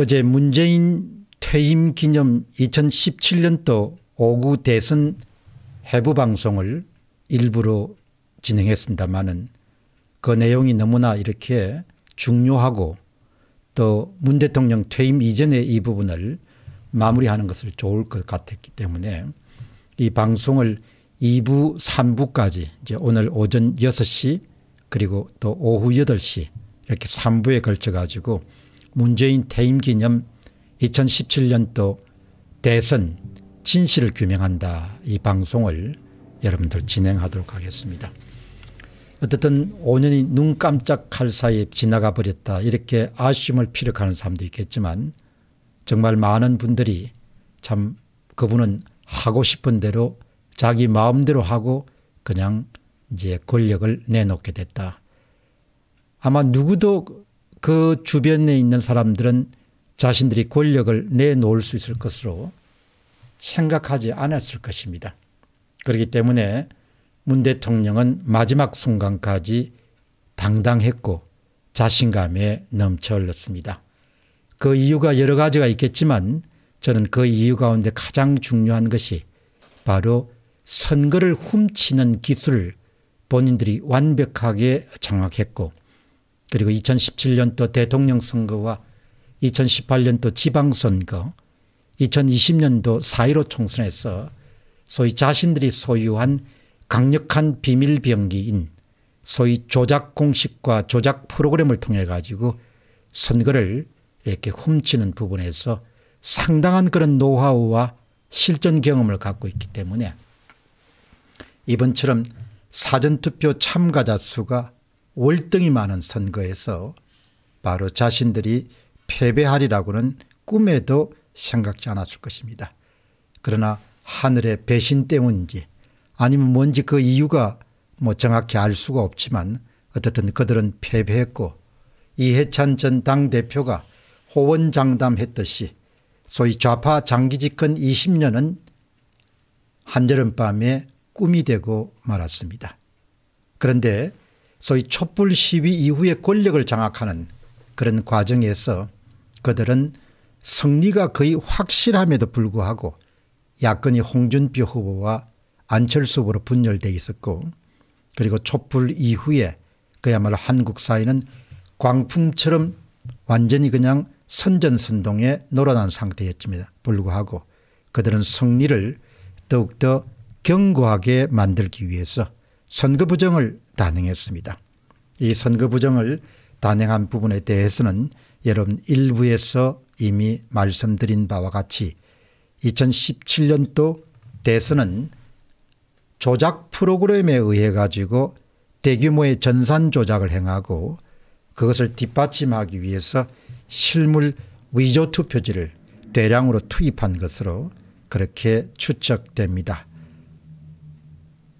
어제 문재인 퇴임 기념 2017년도 5구 대선 해부 방송을 일부로 진행했습니다만은 그 내용이 너무나 이렇게 중요하고 또 문 대통령 퇴임 이전에 이 부분을 마무리하는 것을 좋을 것 같았기 때문에 이 방송을 2부 3부까지 이제 오늘 오전 6시 그리고 또 오후 8시 이렇게 3부에 걸쳐 가지고 문재인 퇴임 기념 2017년도 대선 진실을 규명한다 이 방송을 여러분들 진행하도록 하겠습니다. 어쨌든 5년이 눈 깜짝할 사이에 지나가 버렸다 이렇게 아쉬움을 피력하는 사람도 있겠지만 정말 많은 분들이 참 그분은 하고 싶은 대로 자기 마음대로 하고 그냥 이제 권력을 내놓게 됐다. 아마 누구도 그 주변에 있는 사람들은 자신들이 권력을 내놓을 수 있을 것으로 생각하지 않았을 것입니다. 그렇기 때문에 문 대통령은 마지막 순간까지 당당했고 자신감에 넘쳐 흘렀습니다. 그 이유가 여러 가지가 있겠지만 저는 그 이유 가운데 가장 중요한 것이 바로 선거를 훔치는 기술을 본인들이 완벽하게 장악했고 그리고 2017년도 대통령 선거와 2018년도 지방선거, 2020년도 4.15 총선에서 소위 자신들이 소유한 강력한 비밀병기인 소위 조작 공식과 조작 프로그램을 통해 가지고 선거를 이렇게 훔치는 부분에서 상당한 그런 노하우와 실전 경험을 갖고 있기 때문에 이번처럼 사전투표 참가자 수가 월등히 많은 선거에서 바로 자신들이 패배하리라고는 꿈에도 생각지 않았을 것입니다. 그러나 하늘의 배신 때문인지 아니면 뭔지 그 이유가 뭐 정확히 알 수가 없지만 어떻든 그들은 패배했고 이해찬 전 당대표가 호언장담했듯이 소위 좌파 장기 집권 20년은 한여름밤에 꿈이 되고 말았습니다. 그런데 소위 촛불 시위 이후에 권력을 장악하는 그런 과정에서 그들은 승리가 거의 확실함에도 불구하고 야권이 홍준표 후보와 안철수 후보로 분열되어 있었고 그리고 촛불 이후에 그야말로 한국 사회는 광풍처럼 완전히 그냥 선전선동에 놀아난 상태였습니다. 불구하고 그들은 승리를 더욱더 견고하게 만들기 위해서 선거 부정을 단행했습니다. 이 선거 부정을 단행한 부분에 대해서는 여러분 일부에서 이미 말씀드린 바와 같이 2017년도 대선은 조작 프로그램에 의해 가지고 대규모의 전산 조작을 행하고 그것을 뒷받침하기 위해서 실물 위조 투표지를 대량으로 투입한 것으로 그렇게 추측됩니다.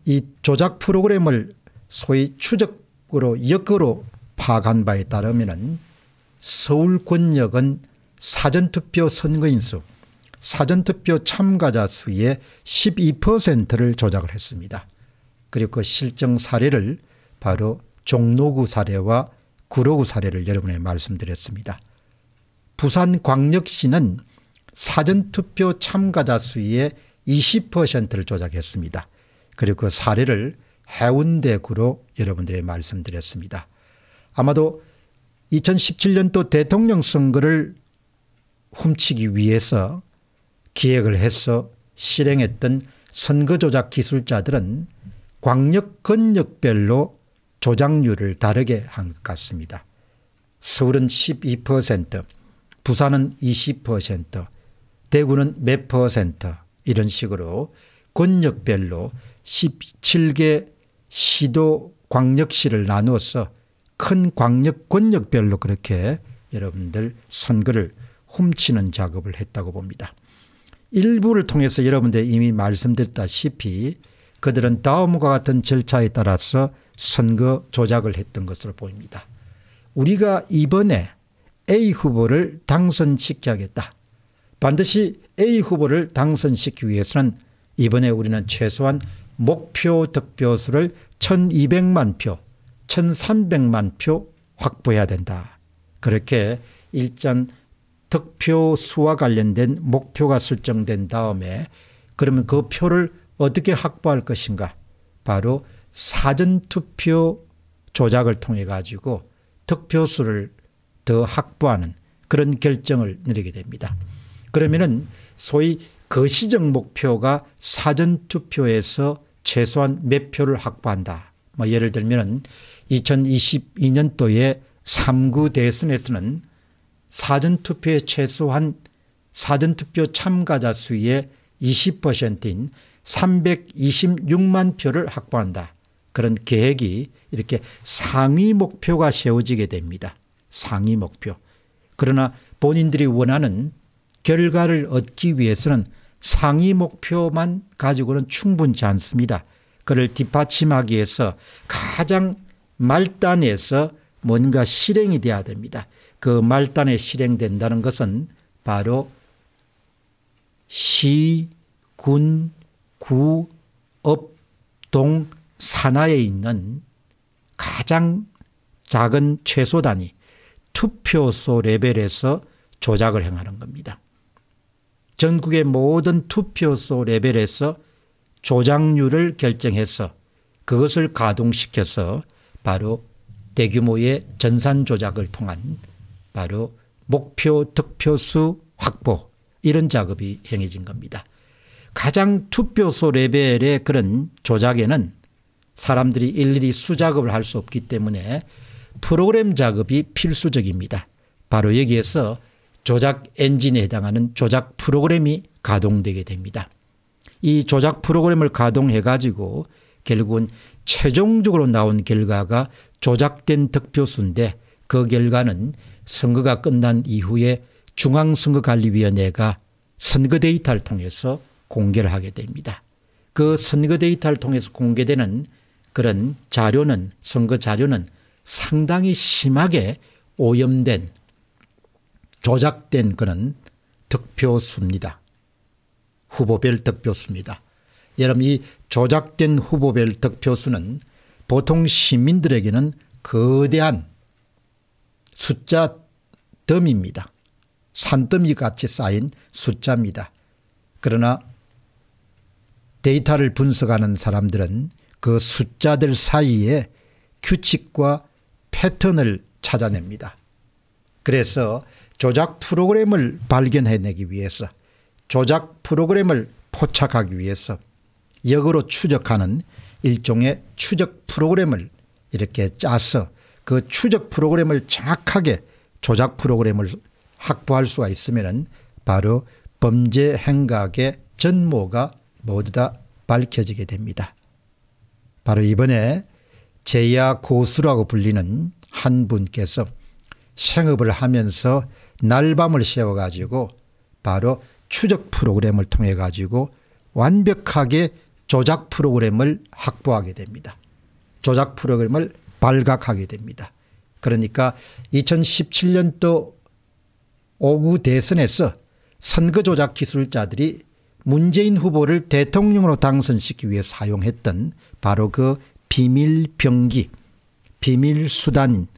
이 조작 프로그램을 소위 추적으로 역으로 파악한 바에 따르면 서울 권역은 사전투표 선거인수 사전투표 참가자 수의 12%를 조작을 했습니다. 그리고 그 실정 사례를 바로 종로구 사례와 구로구 사례를 여러분에 말씀드렸습니다. 부산광역시는 사전투표 참가자 수의 20%를 조작했습니다. 그리고 그 사례를 해운대구로 여러분들의 말씀드렸습니다. 아마도 2017년도 대통령 선거를 훔치기 위해서 기획을 해서 실행했던 선거조작 기술자들은 광역 권역별로 조작률을 다르게 한 것 같습니다. 서울은 12%, 부산은 20%, 대구는 몇 퍼센트 이런 식으로 권역별로 17개 시도 광역시를 나누어서 큰 광역 권역별로 그렇게 여러분들 선거를 훔치는 작업을 했다고 봅니다. 일부를 통해서 여러분들 이미 말씀드렸다시피 그들은 다음과 같은 절차에 따라서 선거 조작을 했던 것으로 보입니다. 우리가 이번에 A 후보를 당선시켜야겠다. 반드시 A 후보를 당선시키기 위해서는 이번에 우리는 최소한 목표 득표수를 1200만 표 1300만 표 확보해야 된다. 그렇게 일전 득표수와 관련된 목표가 설정된 다음에 그러면 그 표를 어떻게 확보할 것인가 바로 사전투표 조작을 통해 가지고 득표수를 더 확보하는 그런 결정을 내리게 됩니다. 그러면은 소위 거시적 목표가 사전투표에서 최소한 몇 표를 확보한다. 뭐 예를 들면 2022년도에 3구 대선에서는 사전투표에 최소한 사전투표 참가자 수의 20%인 326만 표를 확보한다. 그런 계획이 이렇게 상위 목표가 세워지게 됩니다. 상위 목표. 그러나 본인들이 원하는 결과를 얻기 위해서는 상위 목표만 가지고는 충분치 않습니다. 그를 뒷받침하기 위해서 가장 말단에서 뭔가 실행이 돼야 됩니다. 그 말단에 실행된다는 것은 바로 시, 군, 구, 업, 동, 산하에 있는 가장 작은 최소 단위 투표소 레벨에서 조작을 행하는 겁니다. 전국의 모든 투표소 레벨에서 조작률을 결정해서 그것을 가동시켜서 바로 대규모의 전산 조작을 통한 바로 목표 득표수 확보 이런 작업이 행해진 겁니다. 가장 투표소 레벨의 그런 조작에는 사람들이 일일이 수작업을 할 수 없기 때문에 프로그램 작업이 필수적입니다. 바로 여기에서 조작 엔진에 해당하는 조작 프로그램이 가동되게 됩니다. 이 조작 프로그램을 가동해 가지고 결국은 최종적으로 나온 결과가 조작된 득표수인데 그 결과는 선거가 끝난 이후에 중앙선거관리위원회가 선거 데이터를 통해서 공개를 하게 됩니다. 그 선거 데이터를 통해서 공개되는 그런 자료는 선거 자료는 상당히 심하게 오염된 조작된 그런 득표수입니다. 후보별 득표수입니다. 여러분 이 조작된 후보별 득표수는 보통 시민들에게는 거대한 숫자 덤입니다. 산더미 같이 쌓인 숫자입니다. 그러나 데이터를 분석하는 사람들은 그 숫자들 사이에 규칙과 패턴을 찾아냅니다. 그래서 조작 프로그램을 발견해내기 위해서 조작 프로그램을 포착하기 위해서 역으로 추적하는 일종의 추적 프로그램을 이렇게 짜서 그 추적 프로그램을 정확하게 조작 프로그램을 확보할 수가 있으면 바로 범죄 행각의 전모가 모두 다 밝혀지게 됩니다. 바로 이번에 제야 고수라고 불리는 한 분께서 생업을 하면서 날밤을 세워 가지고 바로 추적 프로그램을 통해 가지고 완벽하게 조작 프로그램을 확보하게 됩니다. 조작 프로그램을 발각하게 됩니다. 그러니까 2017년도 5구 대선에서 선거 조작 기술자들이 문재인 후보를 대통령으로 당선시키기 위해 사용했던 바로 그 비밀 병기, 비밀 수단인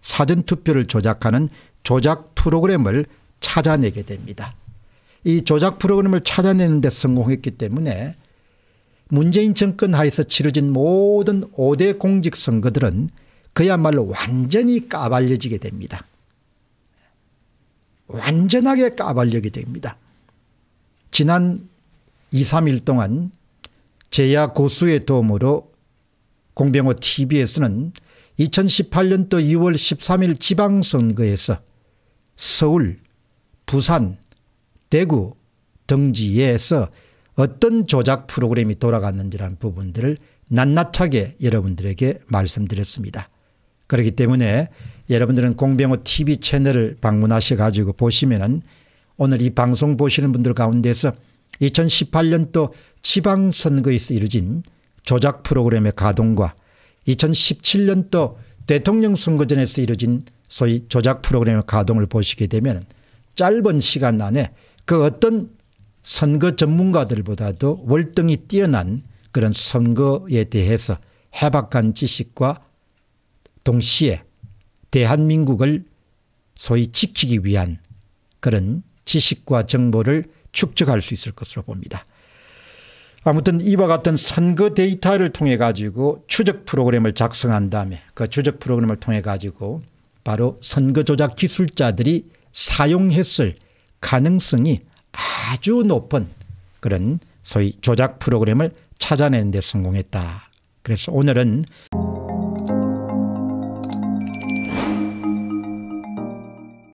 사전투표를 조작하는 조작 프로그램을 찾아내게 됩니다. 이 조작 프로그램을 찾아내는 데 성공했기 때문에 문재인 정권 하에서 치러진 모든 5대 공직선거들은 그야말로 완전히 까발려지게 됩니다. 완전하게 까발려게 됩니다. 지난 2, 3일 동안 제야 고수의 도움으로 공병호 TV에서는 2018년도 2월 13일 지방선거에서 서울, 부산, 대구 등지에서 어떤 조작 프로그램이 돌아갔는지라는 부분들을 낱낱하게 여러분들에게 말씀드렸습니다. 그렇기 때문에 여러분들은 공병호 TV 채널을 방문하셔 가지고 보시면은 오늘 이 방송 보시는 분들 가운데서 2018년도 지방선거에서 이루어진 조작 프로그램의 가동과 2017년도 대통령 선거전에서 이뤄진 소위 조작 프로그램의 가동을 보시게 되면 짧은 시간 안에 그 어떤 선거 전문가들보다도 월등히 뛰어난 그런 선거에 대해서 해박한 지식과 동시에 대한민국을 소위 지키기 위한 그런 지식과 정보를 축적할 수 있을 것으로 봅니다. 아무튼 이와 같은 선거 데이터를 통해 가지고 추적 프로그램을 작성한 다음에 그 추적 프로그램을 통해 가지고 바로 선거 조작 기술자들이 사용했을 가능성이 아주 높은 그런 소위 조작 프로그램을 찾아내는 데 성공했다. 그래서 오늘은